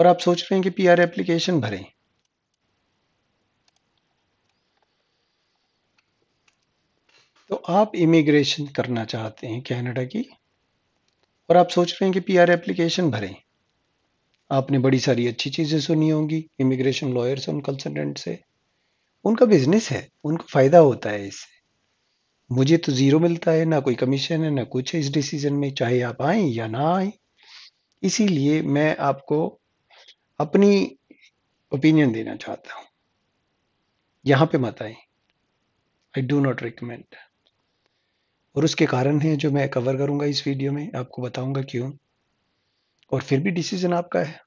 और आप सोच रहे हैं कि पीआर एप्लीकेशन भरें तो आप इमिग्रेशन करना चाहते हैं कनाडा की और आप सोच रहे हैं कि पीआर एप्लीकेशन भरें आपने बड़ी सारी अच्छी चीज़ें सुनी होंगी इमिग्रेशन लॉयर्स और कंसल्टेंट से उनका बिजनेस है उनको फ़ायदा होता है इससे मुझे तो ज़ीरो मिलता है ना कोई कमीशन है ना कुछ है इस डिसीज़न में चाहे आप आए या ना आए इसीलिए मैं आपको अपनी ओपिनियन देना चाहता हूं यहां पे मत आए आई डू नॉट रिकमेंड और उसके कारण हैं जो मैं कवर करूंगा इस वीडियो में आपको बताऊंगा क्यों और फिर भी डिसीजन आपका है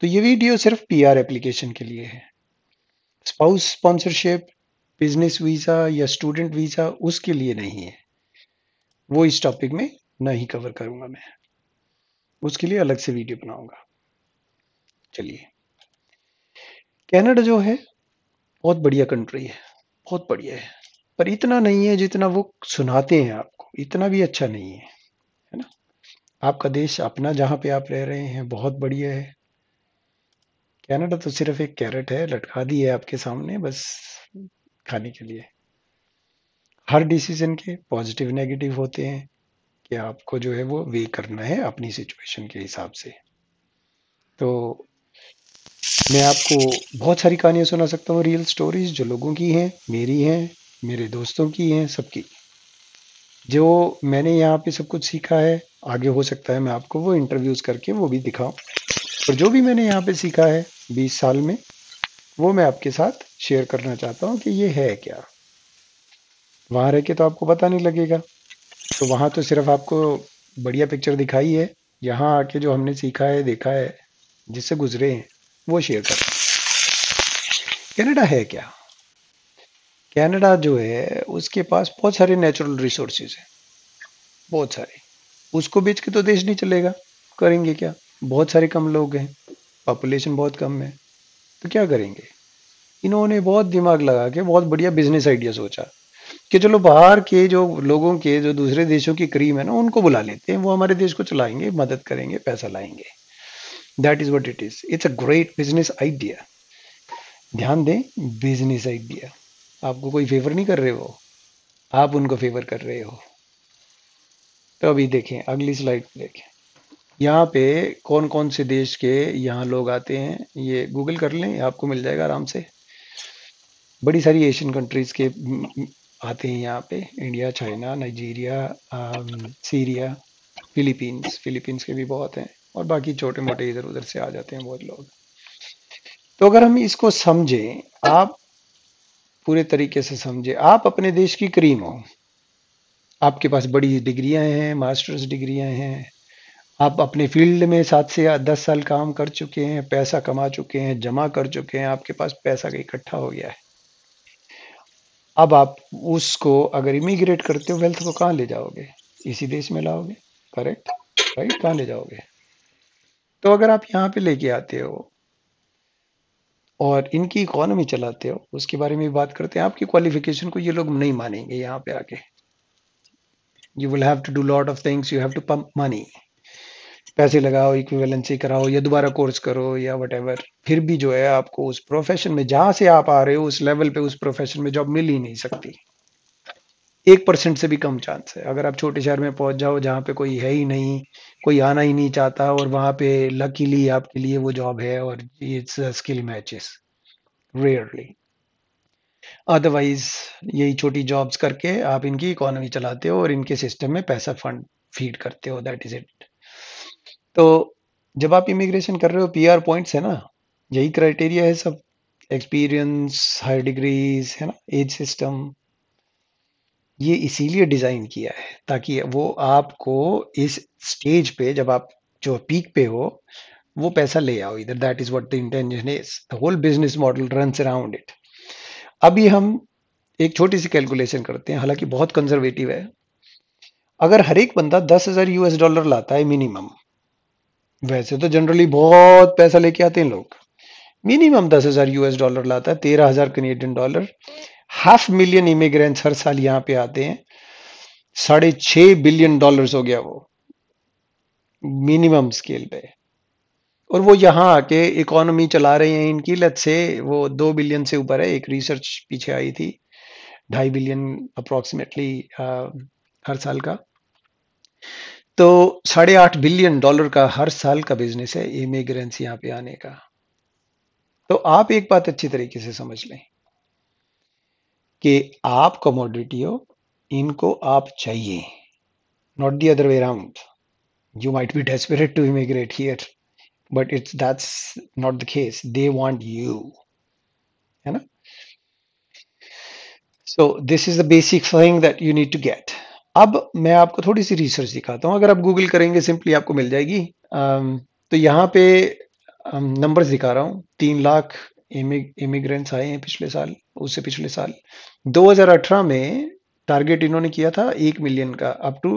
तो ये वीडियो सिर्फ पीआर एप्लीकेशन के लिए है स्पाउस स्पॉन्सरशिप बिजनेस वीज़ा या स्टूडेंट वीज़ा उसके लिए नहीं है वो इस टॉपिक में नहीं कवर करूंगा मैं उसके लिए अलग से वीडियो बनाऊंगा चलिए कनाडा जो है बहुत बढ़िया कंट्री है बहुत बढ़िया है पर इतना नहीं है जितना वो सुनाते हैं आपको इतना भी अच्छा नहीं है है ना आपका देश अपना जहां पे आप रह रहे हैं बहुत बढ़िया है कनाडा तो सिर्फ एक कैरेट है लटका दी है आपके सामने बस खाने के लिए हर डिसीजन के पॉजिटिव नेगेटिव होते हैं कि आपको जो है वो वे करना है अपनी सिचुएशन के हिसाब से तो मैं आपको बहुत सारी कहानियाँ सुना सकता हूँ रियल स्टोरीज जो लोगों की हैं मेरी हैं मेरे दोस्तों की हैं सबकी जो मैंने यहाँ पे सब कुछ सीखा है आगे हो सकता है मैं आपको वो इंटरव्यूज़ करके वो भी दिखाऊं और जो भी मैंने यहाँ पे सीखा है बीस साल में वो मैं आपके साथ शेयर करना चाहता हूँ कि ये है क्या वहाँ रह के तो आपको पता नहीं लगेगा तो वहाँ तो सिर्फ आपको बढ़िया पिक्चर दिखाई है यहाँ आके जो हमने सीखा है देखा है जिससे गुजरे हैं वो शेयर करता हूँ कैनेडा है क्या कैनेडा जो है उसके पास बहुत सारे नेचुरल रिसोर्सेज हैं बहुत सारे उसको बेच के तो देश नहीं चलेगा करेंगे क्या बहुत सारे कम लोग हैं पॉपुलेशन बहुत कम है तो क्या करेंगे इन्होंने बहुत दिमाग लगा के बहुत बढ़िया बिजनेस आइडिया सोचा कि चलो बाहर के जो लोगों के जो दूसरे देशों की क्रीम है ना उनको बुला लेते हैं वो हमारे देश को चलाएंगे मदद करेंगे पैसा लाएंगे that is what it is it's a great business idea ध्यान दें बिजनेस आइडिया आपको कोई फेवर नहीं कर रहे हो आप उनको फेवर कर रहे हो तो अभी देखें अगली स्लाइड देखें यहाँ पे कौन कौन से देश के यहाँ लोग आते हैं ये गूगल कर लें आपको मिल जाएगा आराम से बड़ी सारी एशियन कंट्रीज़ के आते हैं यहाँ पे India China Nigeria Syria Philippines Philippines के भी बहुत हैं और बाकी छोटे मोटे इधर उधर से आ जाते हैं बहुत लोग तो अगर हम इसको समझें आप पूरे तरीके से समझे आप अपने देश की करीम हो आपके पास बड़ी डिग्रियां हैं मास्टर्स डिग्रियां हैं आप अपने फील्ड में सात से दस साल काम कर चुके हैं पैसा कमा चुके हैं जमा कर चुके हैं आपके पास पैसा इकट्ठा हो गया है अब आप उसको अगर इमिग्रेट करते हो वेल्थ को कहाँ ले जाओगे इसी देश में लाओगे करेक्ट राइट कहाँ ले जाओगे तो अगर आप यहाँ पे लेके आते हो और इनकी इकोनॉमी चलाते हो उसके बारे में बात करते हैं आपकी क्वालिफिकेशन को ये लोग नहीं मानेंगे यहाँ पे आके you will have to do lot of things you have to pump money पैसे लगाओ इक्विवेलेंसी कराओ या दोबारा कोर्स करो या वट फिर भी जो है आपको उस प्रोफेशन में जहां से आप आ रहे हो उस लेवल पे उस प्रोफेशन में जॉब मिल ही नहीं सकती एक परसेंट से भी कम चांस है अगर आप छोटे शहर में पहुंच जाओ जहाँ पे कोई है ही नहीं कोई आना ही नहीं चाहता और वहां पे लकीली आपके लिए वो जॉब है और it's skill matches rarely otherwise यही छोटी जॉब्स करके आप इनकी इकोनॉमी चलाते हो और इनके सिस्टम में पैसा फंड फीड करते हो दैट इज इट तो जब आप इमिग्रेशन कर रहे हो पीआर पॉइंट्स है ना यही क्राइटेरिया है सब एक्सपीरियंस हाई डिग्रीज है ना एज सिस्टम ये इसीलिए डिज़ाइन किया है ताकि वो आपको इस स्टेज पे जब आप जो पीक पे हो वो पैसा ले आओ इधर that is what the intention is the whole business model run around it अभी हम एक छोटी सी कैलकुलेशन करते हैं हालांकि बहुत कंजर्वेटिव है अगर हर एक बंदा दस हज़ार यूएस डॉलर लाता है मिनिमम वैसे तो जनरली बहुत पैसा लेके आते हैं लोग मिनिमम दस हज़ार यूएस डॉलर लाता है तेरह हज़ार Canadian dollar half million immigrants हर साल यहां पे आते हैं साढ़े छ बिलियन डॉलर्स हो गया वो मिनिमम स्केल पे और वो यहां आके इकोनॉमी चला रहे हैं इनकी लत से वो दो बिलियन से ऊपर है एक रिसर्च पीछे आई थी ढाई बिलियन अप्रोक्सीमेटली हर साल का तो साढ़े आठ बिलियन डॉलर का हर साल का बिजनेस है इमिग्रेंट्स यहाँ पे आने का तो आप एक बात अच्छी तरीके से समझ लें कि आप कमोडिटी हो इनको आप चाहिए not the other way around you might be desperate to immigrate here but it's that's not the case they want you है ना so this is the basic thing that you need to get अब मैं आपको थोड़ी सी research दिखाता हूँ अगर आप गूगल करेंगे सिंपली आपको मिल जाएगी um, तो यहाँ पे नंबर्स um, दिखा रहा हूँ तीन लाख इमिग्रेंट्स आए हैं पिछले साल उससे पिछले साल 2018 में टारगेट इन्होंने किया था एक मिलियन का up to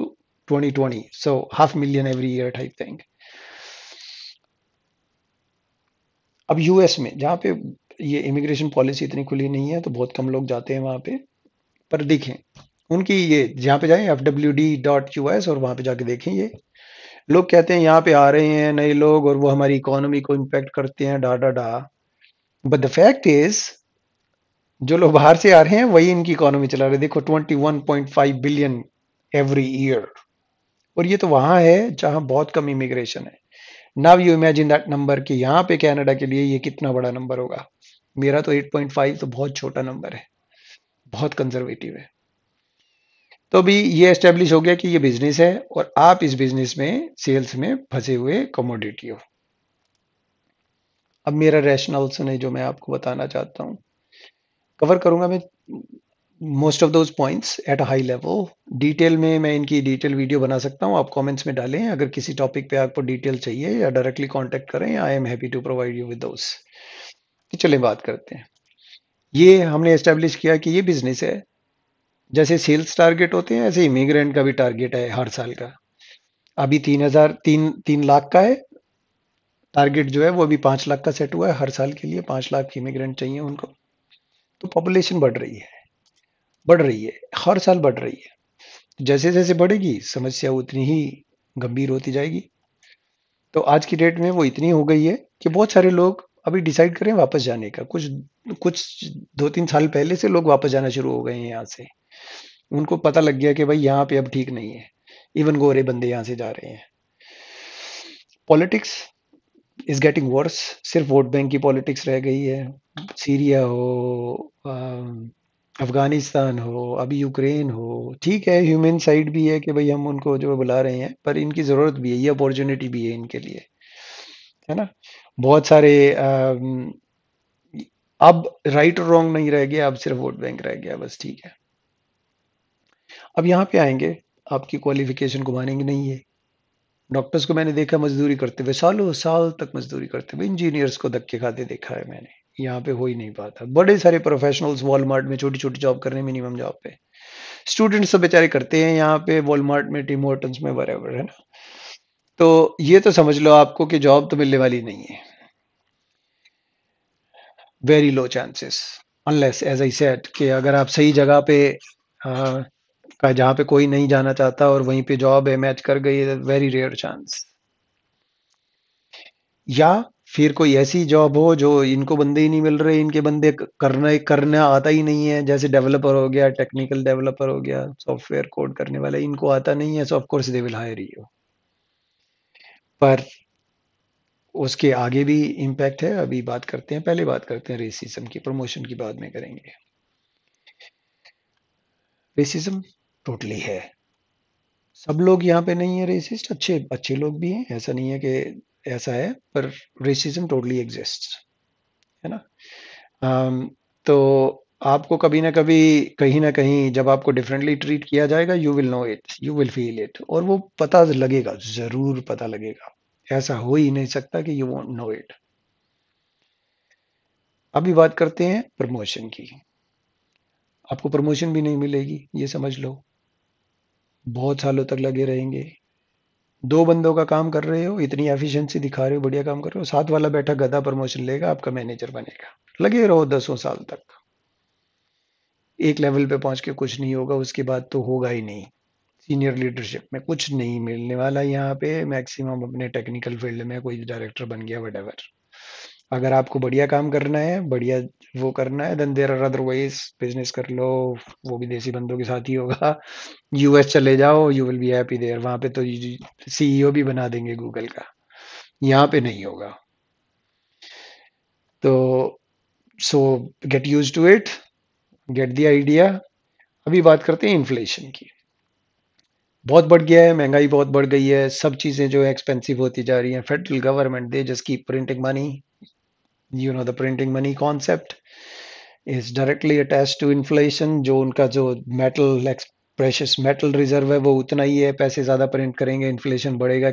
2020 so half million every year type thing अब यूएस में जहां पे ये इमिग्रेशन पॉलिसी इतनी खुली नहीं है तो बहुत कम लोग जाते हैं वहां पे पर देखें उनकी ये जहां पे जाए F W D dot U S और वहां पे जाके देखें ये लोग कहते हैं यहाँ पे आ रहे हैं नए लोग और वो हमारी इकोनॉमी को इम्पेक्ट करते हैं डा डा डा बट द फैक्ट इज जो लोग बाहर से आ रहे हैं वही इनकी इकोनॉमी चला रहे देखो 21.5 बिलियन एवरी ईयर और ये तो वहां है जहां बहुत कम इमिग्रेशन है now you imagine that number कि यहाँ पे कैनेडा के लिए ये कितना बड़ा नंबर होगा मेरा तो 8.5 तो बहुत छोटा नंबर है बहुत कंजर्वेटिव है तो भी ये एस्टेब्लिश हो गया कि ये बिजनेस है और आप इस बिजनेस में सेल्स में फंसे हुए कमोडिटी हो अब मेरा रैशनल सुने जो मैं आपको बताना चाहता हूँ कवर करूंगा मैं most of those points at a high level detail में मैं इनकी डिटेल वीडियो बना सकता हूँ आप कमेंट्स में डालें अगर किसी टॉपिक पे आपको डिटेल चाहिए या डायरेक्टली कांटेक्ट करें I am happy to provide you with those चलें बात करते हैं ये हमने इस्टेब्लिश किया कि ये बिजनेस है जैसे सेल्स टारगेट होते हैं ऐसे इमिग्रेंट का भी टारगेट है हर साल का अभी तीन हजार तीन तीन लाख का है टारगेट जो है वो अभी पांच लाख का सेट हुआ है हर साल के लिए पांच लाख इमिग्रेंट चाहिए उनको तो पॉपुलेशन बढ़ रही है बढ़ रही है हर साल बढ़ रही है जैसे जैसे बढ़ेगी समस्या उतनी ही गंभीर होती जाएगी तो आज की डेट में वो इतनी हो गई है कि बहुत सारे लोग अभी डिसाइड करें वापस जाने का कुछ कुछ दो तीन साल पहले से लोग वापस जाना शुरू हो गए हैं यहाँ से उनको पता लग गया कि भाई यहाँ पे अब ठीक नहीं है इवन गोरे बंदे यहाँ से जा रहे हैं पॉलिटिक्स इज गेटिंग वर्स सिर्फ वोट बैंक की पॉलिटिक्स रह गई है सीरिया हो अफगानिस्तान um, हो अभी यूक्रेन हो ठीक है ह्यूमन साइड भी है कि भाई हम उनको जो बुला रहे हैं पर इनकी ज़रूरत भी है ये अपॉर्चुनिटी भी है इनके लिए है ना बहुत सारे um, अब राइट और रॉन्ग नहीं रह गया अब सिर्फ वोट बैंक रह गया बस ठीक है अब यहाँ पे आएंगे आपकी क्वालिफिकेशन को मानेंगे नहीं है डॉक्टर्स को मैंने देखा मजदूरी करते हुए सालों साल तक मजदूरी करते हुए इंजीनियर्स को धक्के खाते देखा है मैंने यहाँ पे हो ही नहीं पाता बड़े सारे प्रोफेशनल्स वॉलमार्ट में छोटी छोटी जॉब करने मिनिमम जॉब पे स्टूडेंट्स सब तो बेचारे करते हैं यहाँ पे वॉलमार्ट में टीम होटल्स में बराबर है ना तो ये तो समझ लो आपको कि जॉब तो मिलने वाली नहीं है very low chances unless as I said कि अगर आप सही जगह पे का जहां पे कोई नहीं जाना चाहता और वहीं पे जॉब है मैच कर गई वेरी रेयर चांस या फिर कोई ऐसी जॉब हो जो इनको बंदे ही नहीं मिल रहे इनके बंदे करना करना आता ही नहीं है जैसे डेवलपर हो गया टेक्निकल डेवलपर हो गया सॉफ्टवेयर कोड करने वाला इनको आता नहीं है so of course they will hire you पर उसके आगे भी इम्पैक्ट है अभी बात करते हैं पहले बात करते हैं रेसिज्म की प्रमोशन की बाद में करेंगे रेसिज्म टोटली है सब लोग यहाँ पे नहीं है रेसिस्ट अच्छे अच्छे लोग भी हैं ऐसा नहीं है कि ऐसा है पर रेसिज्म टोटली एग्जिस्ट है ना um, तो आपको कभी ना कभी कहीं ना कहीं जब आपको डिफरेंटली ट्रीट किया जाएगा you will know it you will feel it और वो पता लगेगा जरूर पता लगेगा ऐसा हो ही नहीं सकता कि यू वॉन्ट नो इट अभी बात करते हैं प्रमोशन की आपको प्रमोशन भी नहीं मिलेगी ये समझ लो बहुत सालों तक लगे रहेंगे दो बंदों का काम कर रहे हो इतनी एफिशिएंसी दिखा रहे हो बढ़िया काम कर रहे हो साथ वाला बैठा गधा प्रमोशन लेगा आपका मैनेजर बनेगा लगे रहो दसों साल तक एक लेवल पे पहुंच के कुछ नहीं होगा उसके बाद तो होगा ही नहीं सीनियर लीडरशिप में कुछ नहीं मिलने वाला यहाँ पे मैक्सिमम अपने टेक्निकल फील्ड में कोई डायरेक्टर बन गया वट अगर आपको बढ़िया काम करना है बढ़िया वो करना है then there are otherwise business कर लो वो भी देसी बंदों के साथ ही होगा यूएस चले जाओ you will be happy there वहां पे तो सीईओ e भी बना देंगे गूगल का यहाँ पे नहीं होगा तो so get used to it get the idea अभी बात करते हैं इन्फ्लेशन की बहुत बढ़ गया है महंगाई बहुत बढ़ गई है सब चीजें जो एक्सपेंसिव होती जा रही हैं federal government they just keep printing money you know the printing money concept is directly attach to inflation जो उनका जो मेटल प्रेशियस मेटल रिजर्व है वो उतना ही है पैसे ज्यादा प्रिंट करेंगे इन्फ्लेशन बढ़ेगा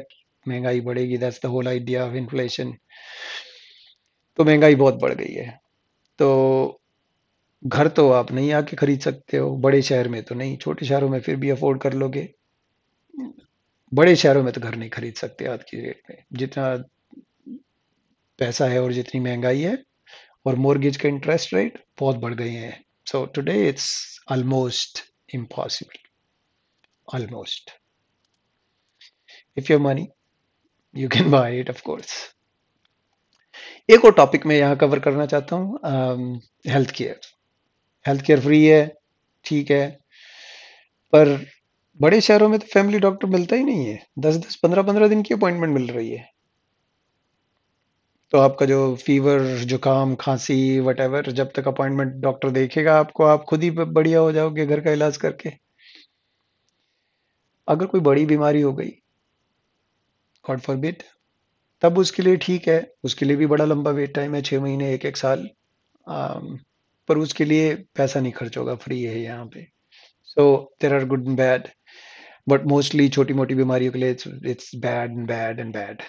महंगाई बढ़ेगी that's the whole idea of inflation तो महंगाई बहुत बढ़ गई है तो घर तो आप नहीं आके खरीद सकते हो बड़े शहर में तो नहीं छोटे शहरों में फिर भी अफोर्ड कर लोगे बड़े शहरों में तो घर नहीं खरीद सकते आज की डेट में जितना पैसा है और जितनी महंगाई है और मोर्गेज का इंटरेस्ट रेट बहुत बढ़ गए हैं so today it's almost impossible almost if your money you can buy it of course और टॉपिक मैं यहाँ कवर करना चाहता हूँ health care health care free है ठीक है पर बड़े शहरों में तो फैमिली डॉक्टर मिलता ही नहीं है दस दस पंद्रह पंद्रह दिन की अपॉइंटमेंट मिल रही है तो आपका जो फीवर जुकाम खांसी वट जब तक अपॉइंटमेंट डॉक्टर देखेगा आपको आप खुद ही बढ़िया हो जाओगे घर का इलाज करके अगर कोई बड़ी बीमारी हो गई गॉड बिट तब उसके लिए ठीक है उसके लिए भी बड़ा लंबा वेट टाइम है छः महीने एक एक साल आ, पर उसके लिए पैसा नहीं खर्च होगा फ्री है यहाँ पे so there are good and bad but mostly छोटी मोटी बीमारियों के लिए it's bad and bad and bad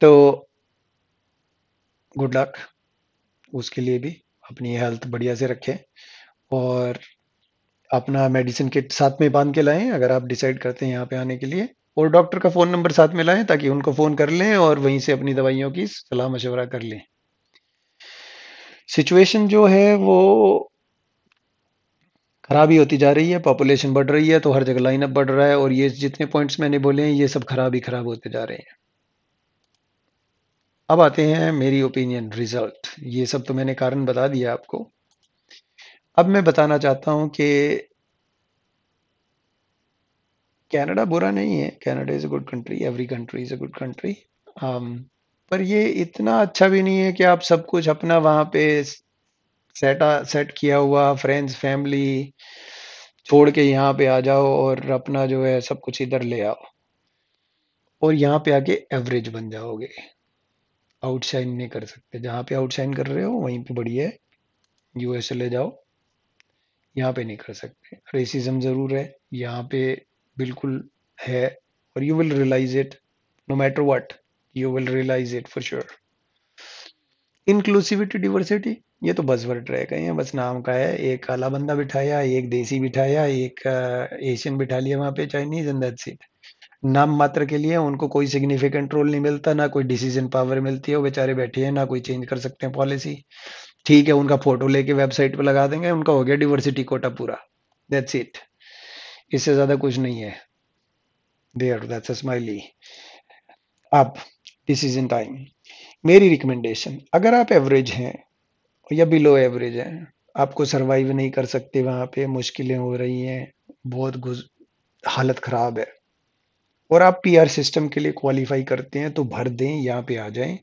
तो गुड लक उसके लिए भी अपनी हेल्थ बढ़िया से रखें और अपना मेडिसिन किट साथ में बांध के लाएं अगर आप डिसाइड करते हैं यहाँ पे आने के लिए और डॉक्टर का फ़ोन नंबर साथ में लाएं ताकि उनको फ़ोन कर लें और वहीं से अपनी दवाइयों की सलाह मशवरा कर लें सिचुएशन जो है वो खराब ही होती जा रही है पॉपुलेशन बढ़ रही है तो हर जगह लाइनअप बढ़ रहा है और ये जितने पॉइंट्स मैंने बोले हैं ये सब खराब ही खराब होते जा रहे हैं अब आते हैं मेरी ओपिनियन रिजल्ट ये सब तो मैंने कारण बता दिया आपको अब मैं बताना चाहता हूं कि कनाडा बुरा नहीं है Canada is a good country every country is a good country पर ये इतना अच्छा भी नहीं है कि आप सब कुछ अपना वहां पे सेट सेट किया हुआ फ्रेंड्स फैमिली छोड़ के यहाँ पे आ जाओ और अपना जो है सब कुछ इधर ले आओ और यहाँ पे आके एवरेज बन जाओगे आउटशाइन नहीं कर सकते जहाँ पे आउटशाइन कर रहे हो वहीं पे बढ़िया है यूएस ले जाओ यहाँ पे नहीं कर सकते रेसिज्म ज़रूर है यहाँ पे बिल्कुल है और you will realise it no matter what you will realise it for sure inclusivity diversity ये तो बस बजवर्ड रहेगा ये बस नाम का है एक काला बंदा बिठाया एक देसी बिठाया एक एशियन बिठा लिया वहाँ पे चाइनीज एंड दैट्स इट नाम मात्र के लिए उनको कोई सिग्निफिकेंट रोल नहीं मिलता ना कोई डिसीजन पावर मिलती है वो बेचारे बैठे हैं ना कोई चेंज कर सकते हैं पॉलिसी ठीक है उनका फोटो लेके वेबसाइट पर लगा देंगे उनका हो गया डिवर्सिटी कोटा पूरा दैट्स इट इससे ज्यादा कुछ नहीं है देयर दैट्स अ स्माइली अब डिसीजन टाइम मेरी रिकमेंडेशन अगर आप एवरेज हैं या बिलो एवरेज हैं आपको सरवाइव नहीं कर सकते वहां पे मुश्किलें हो रही हैं बहुत हालत ख़राब है और आप पीआर सिस्टम के लिए क्वालिफाई करते हैं तो भर दें यहाँ पे आ जाएं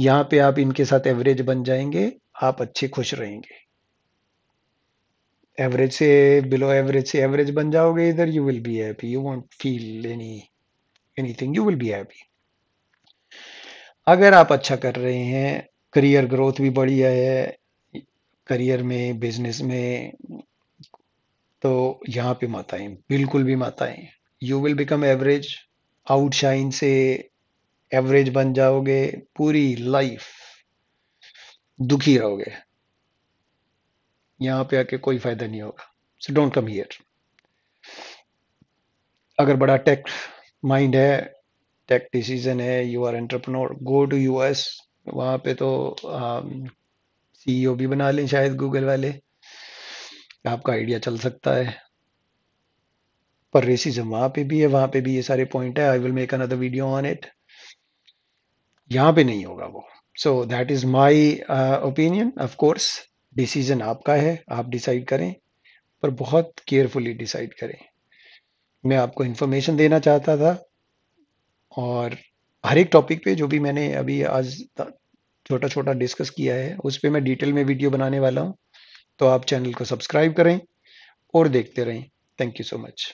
यहाँ पे आप इनके साथ एवरेज बन जाएंगे आप अच्छे खुश रहेंगे एवरेज से बिलो एवरेज से एवरेज बन जाओगे इधर you will be happy you won't feel any anything you will be happy अगर आप अच्छा कर रहे हैं करियर ग्रोथ भी बढ़िया है करियर में बिजनेस में तो यहाँ पे माताएं बिल्कुल भी माताएं you will become average outshine से एवरेज बन जाओगे पूरी लाइफ दुखी रहोगे यहाँ पे आके कोई फायदा नहीं होगा सो डोंट कम हियर अगर बड़ा टेक माइंड है टेक डिसीजन है you are entrepreneur go to US वहां पे तो सीईओ um, भी बना लें शायद गूगल वाले आपका आइडिया चल सकता है पर रेसिज्म वहां पे भी है वहां पे भी ये सारे पॉइंट है I will make another video on it यहाँ पे नहीं होगा वो so that is my opinion of course decision आपका है आप डिसाइड करें पर बहुत केयरफुली डिसाइड करें मैं आपको इंफॉर्मेशन देना चाहता था और हर एक टॉपिक पे जो भी मैंने अभी आज छोटा छोटा डिस्कस किया है उस पर मैं डिटेल में वीडियो बनाने वाला हूँ तो आप चैनल को सब्सक्राइब करें और देखते रहें थैंक यू सो मच